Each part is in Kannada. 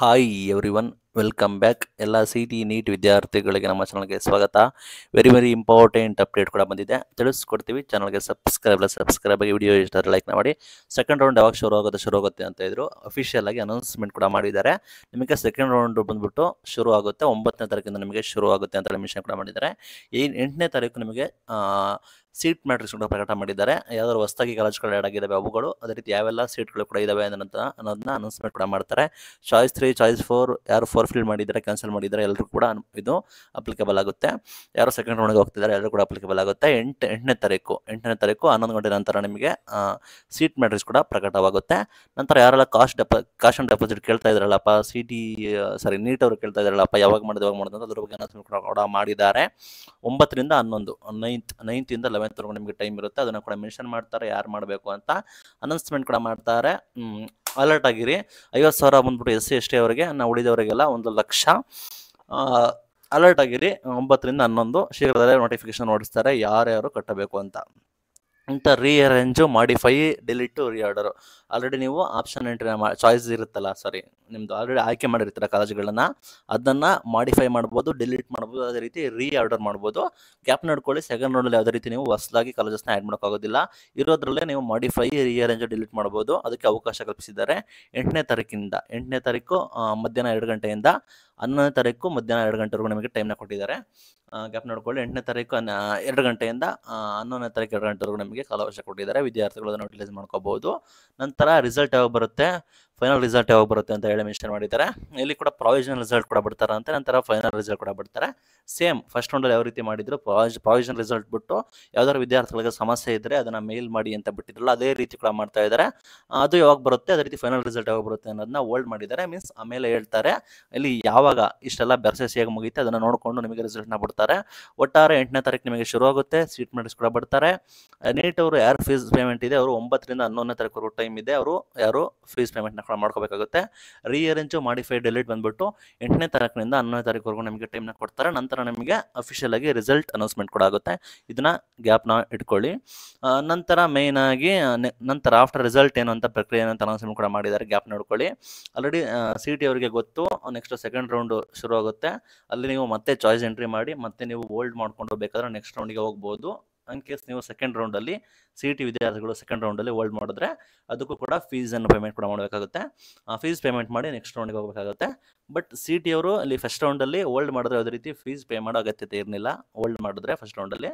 hi everyone welcome back ಎಲ್ಲ ಸಿ ಟಿ ನೀಟ್ ವಿದ್ಯಾರ್ಥಿಗಳಿಗೆ ನಮ್ಮ ಚಾನಲ್ಗೆ ಸ್ವಾಗತ ವೆರಿ ವೆರಿ ಇಂಪಾರ್ಟೆಂಟ್ ಅಪ್ಡೇಟ್ ಕೂಡ ಬಂದಿದೆ ತಿಳಿಸ್ಕೊಡ್ತೀವಿ ಚಾನಲ್ಗೆ ಸಬ್ಸ್ಕ್ರೈಬ್ ಇಲ್ಲ ಸಬ್ಸ್ಕ್ರೈಬ್ ಆಗಿ ವಿಡಿಯೋ ಇಷ್ಟ ಲೈಕ್ ಮಾಡಿ ಸೆಕೆಂಡ್ ರೌಂಡ್ ಯಾವಾಗ ಶುರು ಆಗುತ್ತೆ ಶುರು ಆಗುತ್ತೆ ಅಂತ ಇದ್ರು ಅಫಿಷಿಯಲ್ ಆಗಿ ಅನೌನ್ಸ್ಮೆಂಟ್ ಕೂಡ ಮಾಡಿದ್ದಾರೆ ನಿಮಗೆ ಸೆಕೆಂಡ್ ರೌಂಡ್ ಬಂದ್ಬಿಟ್ಟು ಶುರು ಆಗುತ್ತೆ ಒಂಬತ್ತನೇ ತಾರೀಕಿಂದ ನಿಮಗೆ ಶುರು ಆಗುತ್ತೆ ಅಂತ ಅಡ್ಮಿಷನ್ ಕೂಡ ಮಾಡಿದ್ದಾರೆ ಈ ಎಂಟನೇ ತಾರೀಕು ನಿಮಗೆ ಸೀಟ್ ಮ್ಯಾಟ್ರಿಕ್ಸ್ ಕೂಡ ಪ್ರಕಟ ಮಾಡಿದ್ದಾರೆ ಯಾವ್ದಾದ್ರು ಹೊಸದಾಗಿ ಕಾಲೇಜ್ಗಳು ಎರಡಾಗಿದ್ದಾವೆ ಆಗಿದ್ದಾವೆ ಅವುಗಳು ಅದೇ ರೀತಿ ಯಾವೆಲ್ಲ ಸೀಟ್ಗಳು ಕೂಡ ಇದಾವೆ ಅನ್ನೋಂಥ ಅನ್ನೋದನ್ನ ಅನೌನ್ಸ್ಮೆಂಟ್ ಕೂಡ ಮಾಡ್ತಾರೆ ಚಾಯ್ಸ್ ತ್ರೀ ಚಾಯ್ಸ್ ಫೋರ್ ಯಾರು ಫೋರ್ ಫಿಲ್ ಮಾಡಿದ್ದಾರೆ ಕ್ಯಾನ್ಸಲ್ ಮಾಡಿದ್ದಾರೆ ಎಲ್ಲರೂ ಕೂಡ ಇದು ಅಪ್ಲಿಕೇಬಲ್ ಆಗುತ್ತೆ ಯಾರು ಸೆಕೆಂಡ್ ರೌಂಡ್ಗೆ ಹೋಗ್ತಿದ್ದಾರೆ ಎಲ್ಲರೂ ಕೂಡ ಅಪ್ಲಿಕೇಬಲ್ ಆಗುತ್ತೆ ಎಂಟು ಎಂಟನೇ ತಾರೀಕು ಎಂಟನೇ ತಾರೀಕು ಹನ್ನೊಂದು ಗಂಟೆ ನಂತರ ನಿಮಗೆ ಸೀಟ್ ಮ್ಯಾಟ್ರಿಕ್ಸ್ ಕೂಡ ಪ್ರಕಟವಾಗುತ್ತೆ ನಂತರ ಯಾರೆಲ್ಲ ಕಾಸ್ಟ್ ಡೆಪ ಕಾಸ್ಟ್ ಆ್ಯಂಡ್ ಡೆಪಾಸಿಟ್ ಕೇಳ್ತಾ ಇದ್ರಲ್ಲಪ್ಪ ಸಿ ಟಿ ಸಾರಿ ನೀಟ್ ಅವರು ಕೇಳ್ತಾ ಇದ್ರಲ್ಲಪ್ಪ ಯಾವಾಗ ಮಾಡಿದ ಯಾವಾಗ ಮಾಡೋದು ಅದ್ರ ಬಗ್ಗೆ ಅನೌನ್ಸ್ಮೆಂಟ್ ಕೂಡ ಮಾಡಿದ್ದಾರೆ ಒಂಬತ್ತರಿಂದ ಹನ್ನೊಂದು ನೈನ್ತ್ ನೈನ್ತಿಂದ ಲೆವೆಂತ್ವರೆಗೂ ನಿಮಗೆ ಟೈಮ್ ಇರುತ್ತೆ ಅದನ್ನು ಕೂಡ ಮೆನ್ಷನ್ ಮಾಡ್ತಾರೆ ಯಾರು ಮಾಡಬೇಕು ಅಂತ ಅನೌನ್ಸ್ಮೆಂಟ್ ಕೂಡ ಮಾಡ್ತಾರೆ ಅಲರ್ಟ್ ಆಗಿರಿ ಐವತ್ತು ಸಾವಿರ ಬಂದ್ಬಿಟ್ಟು ಎಸ್ ಸಿ ಎಸ್ ಟಿ ಅವರಿಗೆ ನಾವು ಉಳಿದವರಿಗೆಲ್ಲ ಒಂದು ಲಕ್ಷ ಅಲರ್ಟ್ ಆಗಿರಿ ಒಂಬತ್ತರಿಂದ ಹನ್ನೊಂದು ಶೀಘ್ರದಲ್ಲೇ ನೋಟಿಫಿಕೇಶನ್ ಹೊಡಿಸ್ತಾರೆ ಯಾರ್ಯಾರು ಕಟ್ಟಬೇಕು ಅಂತ ಅಂತ rearrange modify delete reorder already ನೀವು ಆಪ್ಷನ್ ಎಂಟ್ರಿ ಚಾಯ್ಸ್ ಇರುತ್ತಲ್ಲ ಸಾರಿ ನಿಮ್ಮದು ಆಲ್ರೆಡಿ ಆಯ್ಕೆ ಮಾಡಿರ್ತೀರ ಕಾಲೇಜ್ಗಳನ್ನು ಅದನ್ನು ಮಾಡಿಫೈ ಮಾಡ್ಬೋದು ಡಿಲೀಟ್ ಮಾಡ್ಬೋದು ಅದೇ ರೀತಿ ರೀಆರ್ಡರ್ ಮಾಡ್ಬೋದು ಗ್ಯಾಪ್ ನೋಡ್ಕೊಳ್ಳಿ ಸೆಕೆಂಡ್ ನೋಡಲ್ಲಿ ಯಾವುದೇ ರೀತಿ ನೀವು ಹೊಸದಾಗಿ ಕಾಲೇಜಸ್ನ ಆ್ಯಡ್ ಮಾಡೋಕ್ಕಾಗೋದಿಲ್ಲ ಇರೋದ್ರಲ್ಲೇ ನೀವು ಮಾಡಿಫೈ ರಿಅರೇಂಜು ಡಿಲೀಟ್ ಮಾಡ್ಬೋದು ಅದಕ್ಕೆ ಅವಕಾಶ ಕಲ್ಪಿಸಿದ್ದಾರೆ ಎಂಟನೇ ತಾರೀಕಿಂದ ಎಂಟನೇ ತಾರೀಕು ಮಧ್ಯಾಹ್ನ ಎರಡು ಗಂಟೆಯಿಂದ ಹನ್ನೊಂದನೇ ತಾರೀಕು ಮಧ್ಯಾಹ್ನ ಎರಡು ಗಂಟೆವರೆಗೂ ನಮಗೆ ಟೈಮ್ನ ಕೊಟ್ಟಿದ್ದಾರೆ ಗ್ಯಾಪ್ ನೋಡ್ಕೊಳ್ಳಿ ಎಂಟನೇ ತಾರೀಕು ಎರಡು ಗಂಟೆಯಿಂದ ಹನ್ನೊಂದನೇ ತಾರೀಕು ಎರಡು ಗಂಟೆವರೆಗೂ ನಮಗೆ ಕಾಲಾವಕಾಶ ಕೊಟ್ಟಿದ್ದಾರೆ ವಿದ್ಯಾರ್ಥಿಗಳು ಅದನ್ನು ಯುಟಿಲೈಸ್ ಮಾಡ್ಕೋಬಹುದು ನಂತರ ರಿಸಲ್ಟ್ ಯಾವಾಗ ಬರುತ್ತೆ ಫೈನಲ್ ರಿಸಲ್ಟ್ ಯಾವಾಗ ಬರುತ್ತೆ ಅಂತ ಹೇಳಿ ಮೆನ್ಷನ್ ಮಾಡಿದ್ದಾರೆ ಇಲ್ಲಿ ಕೂಡ ಪ್ರಾವಿಷನಲ್ ರಿಸಲ್ಟ್ ಕೂಡ ಬಿಡ್ತಾರೆ ಅಂತ ನಂತರ ಫೈನಲ್ ರಿಸಲ್ಟ್ ಕೂಡ ಬಿಡ್ತಾರೆ ಸೇಮ್ ಫಸ್ಟ್ ರೌಂಡಲ್ಲಿ ಯಾವ ರೀತಿ ಮಾಡಿದ್ರು ಪ್ರಾವಿಷನ್ ರಿಸಲ್ಟ್ ಬಿಟ್ಟು ಯಾವ್ದಾದ್ರು ವಿದ್ಯಾರ್ಥಿಗಳಿಗೆ ಸಮಸ್ಯೆ ಇದ್ದರೆ ಅದನ್ನು ಮೇಲ್ ಮಾಡಿ ಅಂತ ಬಿಟ್ಟಿದ್ರಲ್ಲ ಅದೇ ರೀತಿ ಕೂಡ ಮಾಡ್ತಾ ಇದ್ದಾರೆ ಅದು ಯಾವಾಗ ಬರುತ್ತೆ ಅದೇ ರೀತಿ ಫೈನಲ್ ರಿಸಲ್ಟ್ ಯಾವಾಗ ಬರುತ್ತೆ ಅನ್ನೋದನ್ನ ಹೋಲ್ಡ್ ಮಾಡಿದ್ದಾರೆ ಮೀನ್ಸ್ ಆಮೇಲೆ ಹೇಳ್ತಾರೆ ಇಲ್ಲಿ ಯಾವಾಗ ಇಷ್ಟೆಲ್ಲ ಬೆರ್ಸಸ್ ಹೇಗೆ ಮುಗಿಯುತ್ತೆ ಅದನ್ನು ನೋಡಿಕೊಂಡು ನಿಮಗೆ ರಿಸಲ್ಟ್ನ ಬಿಡ್ತಾರೆ ಒಟ್ಟಾರೆ ಎಂಟನೇ ತಾರೀಕು ನಿಮಗೆ ಶುರು ಆಗುತ್ತೆ ಸೀಟ್ ಮೆಡಿಸ್ ಕೂಡ ಬಿಡ್ತಾರೆ ನೀಟ್ ಅವರು ಯಾರು ಫೀಸ್ ಪೇಮೆಂಟ್ ಇದೆ ಅವರು ಒಂಬತ್ತರಿಂದ ಹನ್ನೊಂದನೇ ತಾರೀಕು ಟೈಮ್ ಇದೆ ಅವರು ಯಾರು ಫೀಸ್ ಪೇಮೆಂಟ್ನ ಮಾಡ್ಕೋಬೇಕಾಗುತ್ತೆ ರೀಅರೇಂಜು ಮಾಡಿಫೈ ಡೆಲೀಟ್ ಬಂದ್ಬಿಟ್ಟು ಎಂಟನೇ ತಾರೀಕಿನಿಂದ ಹನ್ನೊಂದನೇ ತಾರೀಕುವರೆಗೂ ನಮಗೆ ಟೈಮ್ನ ಕೊಡ್ತಾರೆ ನಂತರ ನಿಮಗೆ ಅಫಿಷಿಯಲ್ ಆಗಿ ರಿಸಲ್ಟ್ ಅನೌನ್ಸ್ಮೆಂಟ್ ಕೂಡ ಆಗುತ್ತೆ ಇದನ್ನ ಗ್ಯಾಪ್ನ ಇಟ್ಕೊಳ್ಳಿ ನಂತರ ಮೇಯ್ನ್ ಆಗಿ ನಂತರ ಆಫ್ಟರ್ ರಿಸಲ್ಟ್ ಏನು ಅಂತ ಪ್ರಕ್ರಿಯೆ ಏನಂತ ಅನೌನ್ಸ್ಮೆಂಟ್ ಕೂಡ ಮಾಡಿದ್ದಾರೆ ಗ್ಯಾಪ್ ನೋಡ್ಕೊಳ್ಳಿ ಆಲ್ರೆಡಿ ಸಿ ಟಿ ಅವರಿಗೆ ಗೊತ್ತು ನೆಕ್ಸ್ಟ್ ಸೆಕೆಂಡ್ ರೌಂಡ್ ಶುರು ಆಗುತ್ತೆ ಅಲ್ಲಿ ನೀವು ಮತ್ತೆ ಚಾಯ್ಸ್ ಎಂಟ್ರಿ ಮಾಡಿ ಮತ್ತೆ ನೀವು ಓಲ್ಡ್ ಮಾಡ್ಕೊಂಡು ಬೇಕಾದ್ರೆ ನೆಕ್ಸ್ಟ್ ರೌಂಡಿಗೆ ಹೋಗ್ಬೋದು ಇನ್ ಕೇಸ್ ನೀವು ಸೆಕೆಂಡ್ ರೌಂಡಲ್ಲಿ ಸಿ ಟಿ ವಿದ್ಯಾರ್ಥಿಗಳು ಸೆಕೆಂಡ್ ರೌಂಡಲ್ಲಿ ಹೋಲ್ಡ್ ಮಾಡಿದ್ರೆ ಅದಕ್ಕೂ ಕೂಡ ಫೀಸನ್ನು ಪೇಮೆಂಟ್ ಕೂಡ ಮಾಡಬೇಕಾಗುತ್ತೆ ಆ ಫೀಸ್ ಪೇಮೆಂಟ್ ಮಾಡಿ ನೆಕ್ಸ್ಟ್ ರೌಂಡಿಗೆ ಹೋಗಬೇಕಾಗುತ್ತೆ ಬಟ್ ಸಿ ಟಿ ಅವರು ಅಲ್ಲಿ ಫಸ್ಟ್ ರೌಂಡಲ್ಲಿ ಹೋಲ್ಡ್ ಮಾಡಿದ್ರೆ ಯಾವುದೇ ರೀತಿ ಫೀಸ್ ಪೇ ಮಾಡೋ ಅಗತ್ಯತೆ ಇರಲಿಲ್ಲ ಹೋಲ್ಡ್ ಮಾಡಿದ್ರೆ ಫಸ್ಟ್ ರೌಂಡಲ್ಲಿ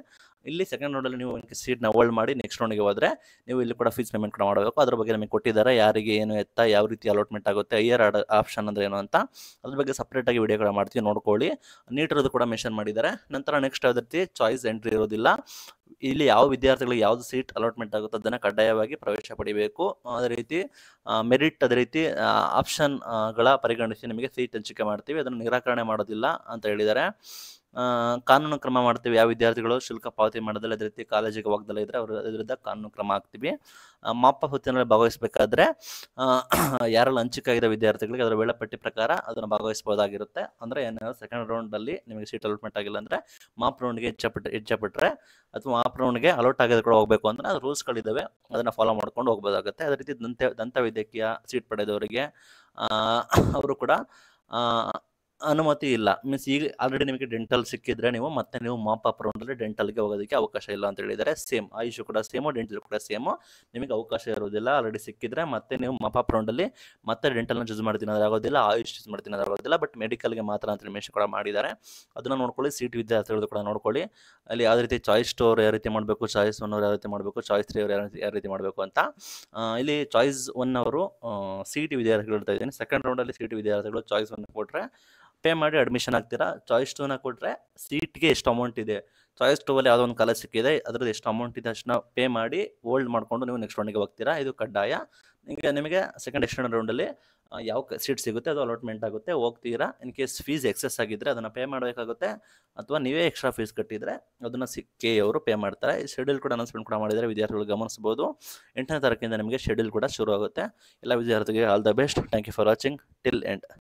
ಇಲ್ಲಿ ಸೆಕೆಂಡ್ ರೌಂಡಲ್ಲಿ ನೀವು ಸೀಟ್ನ ಹೋಲ್ಡ್ ಮಾಡಿ ನೆಕ್ಸ್ಟ್ ರೌಂಡಿಗೆ ಹೋದರೆ ನೀವು ಇಲ್ಲಿ ಕೂಡ ಫೀಸ್ ಪೇಮೆಂಟ್ ಕೂಡ ಮಾಡಬೇಕು ಅದ್ರ ಬಗ್ಗೆ ನಮಗೆ ಕೊಟ್ಟಿದ್ದಾರೆ ಯಾರಿಗೆ ಏನು ಎತ್ತ ಯಾವ ರೀತಿ ಅಲಾಟ್ಮೆಂಟ್ ಆಗುತ್ತೆ ಹೈಯರ್ ಆಪ್ಷನ್ ಅಂದರೆ ಏನು ಅಂತ ಅದ್ರ ಬಗ್ಗೆ ಸಪ್ರೇಟಾಗಿ ವೀಡಿಯೋ ಕೂಡ ಮಾಡ್ತೀವಿ ನೋಡ್ಕೊಳ್ಳಿ ನೀಟ್ರದ್ದು ಕೂಡ ಮೆನ್ಷನ್ ಮಾಡಿದ್ದಾರೆ ನಂತರ ನೆಕ್ಸ್ಟ್ ಯಾವುದೇ ರೀತಿ ಚಾಯ್ಸ್ ಎಂಟ್ರಿ ಇರೋದಿಲ್ಲ ಇಲ್ಲಿ ಯಾವ ವಿದ್ಯಾರ್ಥಿಗಳಿಗೆ ಯಾವ್ದು ಸೀಟ್ ಅಲಾಟ್ಮೆಂಟ್ ಆಗುತ್ತೋ ಅದನ್ನ ಕಡ್ಡಾಯವಾಗಿ ಪ್ರವೇಶ ಪಡಿಬೇಕು ಅದೇ ರೀತಿ ಮೆರಿಟ್ ಅದೇ ರೀತಿ ಆಪ್ಷನ್ ಗಳ ಪರಿಗಣಿಸಿ ನಿಮಗೆ ಸೀಟ್ ಹಂಚಿಕೆ ಮಾಡ್ತೀವಿ ಅದನ್ನು ನಿರಾಕರಣೆ ಮಾಡೋದಿಲ್ಲ ಅಂತ ಹೇಳಿದ್ದಾರೆ ಕಾನೂನು ಕ್ರಮ ಮಾಡ್ತೀವಿ ಯಾವ ವಿದ್ಯಾರ್ಥಿಗಳು ಶುಲ್ಕ ಪಾವತಿ ಮಾಡೋದಲ್ಲ ಅದೇ ರೀತಿ ಕಾಲೇಜಿಗೆ ಹೋಗ್ದಲ್ಲ ಇದ್ರೆ ಅವ್ರ ವಿರುದ್ಧ ಕಾನೂನು ಕ್ರಮ ಹಾಕ್ತೀವಿ ಮಾಪ ಹೊತ್ತಿನಲ್ಲಿ ಭಾಗವಹಿಸಬೇಕಾದ್ರೆ ಯಾರು ಹಂಚಿಕಾಗಿದ್ದ ವಿದ್ಯಾರ್ಥಿಗಳಿಗೆ ಅದರ ವೇಳಾಪಟ್ಟಿ ಪ್ರಕಾರ ಅದನ್ನು ಭಾಗವಹಿಸಬಹುದಾಗಿರುತ್ತೆ ಅಂದ್ರೆ ಏನೋ ಸೆಕೆಂಡ್ ರೌಂಡಲ್ಲಿ ನಿಮಗೆ ಸೀಟ್ ಅಲೋಟ್ಮೆಂಟ್ ಆಗಿಲ್ಲ ಅಂದ್ರೆ ಮಾಪ್ ರೌಂಡ್ಗೆ ಇಚ್ಛಪಟ್ಟು ಇಚ್ಛಪಟ್ಟರೆ ಅಥವಾ ಮಾಪ್ ರೌಂಡ್ಗೆ ಅಲೌಟ್ ಕೂಡ ಹೋಗಬೇಕು ಅಂದ್ರೆ ಅದು ರೂಲ್ಸ್ಗಳಿದ್ದಾವೆ ಅದನ್ನು ಫಾಲೋ ಮಾಡ್ಕೊಂಡು ಹೋಗ್ಬೋದಾಗುತ್ತೆ ಅದೇ ರೀತಿ ದಂತ ದಂತ ವೈದ್ಯಕೀಯ ಸೀಟ್ ಪಡೆದವರಿಗೆ ಅವರು ಕೂಡ ಅನುಮತಿ ಇಲ್ಲ ಮೀನ್ಸ್ ಈಗ ಆಲ್ರೆಡಿ ನಿಮಗೆ ಡೆಂಟಲ್ ಸಿಕ್ಕಿದ್ರೆ ನೀವು ಮತ್ತೆ ನೀವು ಮಾಪ್ ಅಪ್ ರೌಂಡಲ್ಲಿ ಡೆಂಟಲ್ಗೆ ಹೋಗೋದಕ್ಕೆ ಅವಕಾಶ ಇಲ್ಲ ಅಂತ ಹೇಳಿದರೆ ಸೇಮ್ ಆಯುಷ್ ಕೂಡ ಸೇಮು ಡೆಂಟಲ್ ಕೂಡ ಸೇಮು ನಿಮಗೆ ಅವಕಾಶ ಇರೋದಿಲ್ಲ ಆಲ್ರೆಡಿ ಸಿಕ್ಕಿದ್ರೆ ಮತ್ತೆ ನೀವು ಮಾಪ್ ಅಪ್ ರೌಂಡಲ್ಲಿ ಮತ್ತೆ ಡೆಂಟಲ್ನ ಚೂಸ್ ಮಾಡ್ತೀನಿ ಆಗೋದಿಲ್ಲ ಆಯುಷ್ ಚೂಸ್ ಮಾಡ್ತೀನಿ ಆಗೋದಿಲ್ಲ ಬಟ್ ಮೆಡಿಕಲ್ಗೆ ಮಾತ್ರ ಅಂತ ಮೆನ್ಷನ್ ಕೂಡ ಮಾಡಿದ್ದಾರೆ ಅದನ್ನು ನೋಡ್ಕೊಳ್ಳಿ ಸೀಟ್ ವಿದ್ಯಾರ್ಥಿಗಳು ಕೂಡ ನೋಡ್ಕೊಳ್ಳಿ ಅಲ್ಲಿ ಯಾವ ರೀತಿ ಚಾಯ್ಸ್ ಸ್ಟೋರ್ ಯಾವ ರೀತಿ ಮಾಡಬೇಕು ಚಾಯ್ಸ್ ಒನ್ ಅವರು ಯಾವ ರೀತಿ ಮಾಡಬೇಕು ಚಾಯ್ಸ್ ತ್ರೀ ಅವರು ಯಾವ ಯಾವ ರೀತಿ ಮಾಡಬೇಕು ಅಂತ ಇಲ್ಲಿ ಚಾಯ್ಸ್ ಒನ್ ಅವರು ಸಿ ಟಿ ವಿದ್ಯಾರ್ಥಿಗಳು ಇರ್ತಾ ಇದ್ದೀನಿ ಸೆಕೆಂಡ್ ರೌಂಡಲ್ಲಿ ಸಿ ಟಿ ವಿದ್ಯಾರ್ಥಿಗಳು ಚಾಯ್ಸ್ ಒನ್ ಕೊಟ್ಟರೆ ಪೇ ಮಾಡಿ ಅಡ್ಮಿಷನ್ ಆಗ್ತೀರಾ ಚಾಯ್ಸ್ ಟೂನ ಕೊಟ್ಟರೆ ಸೀಟ್ಗೆ ಎಷ್ಟು ಅಮೌಂಟ್ ಇದೆ ಚಾಯ್ಸ್ ಟೂ ಅಲ್ಲಿ ಯಾವುದೋ ಒಂದು ಕಾಲ ಸಿಕ್ಕಿದೆ ಅದ್ರದ್ದು ಎಷ್ಟು ಅಮೌಂಟ್ ಇದೆ ಅಷ್ಟು ಪೇ ಮಾಡಿ ಓಲ್ಡ್ ಮಾಡಿಕೊಂಡು ನೀವು ನೆಕ್ಸ್ಟ್ ರೌಂಡಿಗೆ ಹೋಗ್ತೀರಾ ಇದು ಕಡ್ಡಾಯ ನಿಮಗೆ ನಿಮಗೆ ಸೆಕೆಂಡ್ ಎಕ್ಸ್ಟರ್ನಲ್ ರೌಂಡಲ್ಲಿ ಯಾವ ಸೀಟ್ ಸಿಗುತ್ತೆ ಅದು ಅಲಾಟ್ಮೆಂಟ್ ಆಗುತ್ತೆ ಹೋಗ್ತೀರಾ ಇನ್ ಕೇಸ್ ಫೀಸ್ ಎಕ್ಸೆಸ್ ಆಗಿದ್ದರೆ ಅದನ್ನು ಪೇ ಮಾಡಬೇಕಾಗುತ್ತೆ ಅಥವಾ ನೀವೇ ಎಕ್ಸ್ಟ್ರಾ ಫೀಸ್ ಕಟ್ಟಿದರೆ ಅದನ್ನು ಸಿ ಕೆ ಅವರು ಪೇ ಮಾಡ್ತಾರೆ ಈ ಶೆಡ್ಯೂಲ್ ಕೂಡ ಅನೌನ್ಸ್ಮೆಂಟ್ ಕೂಡ ಮಾಡಿದರೆ ವಿದ್ಯಾರ್ಥಿಗಳು ಗಮನಿಸಬಹುದು ಎಂಟನೇ ತಾರೀಕಿಂದ ನಿಮಗೆ ಶೆಡ್ಯೂಲ್ ಕೂಡ ಶುರು ಆಗುತ್ತೆ ಎಲ್ಲ ವಿದ್ಯಾರ್ಥಿಗಳಿಗೆ all the best thank you for watching till end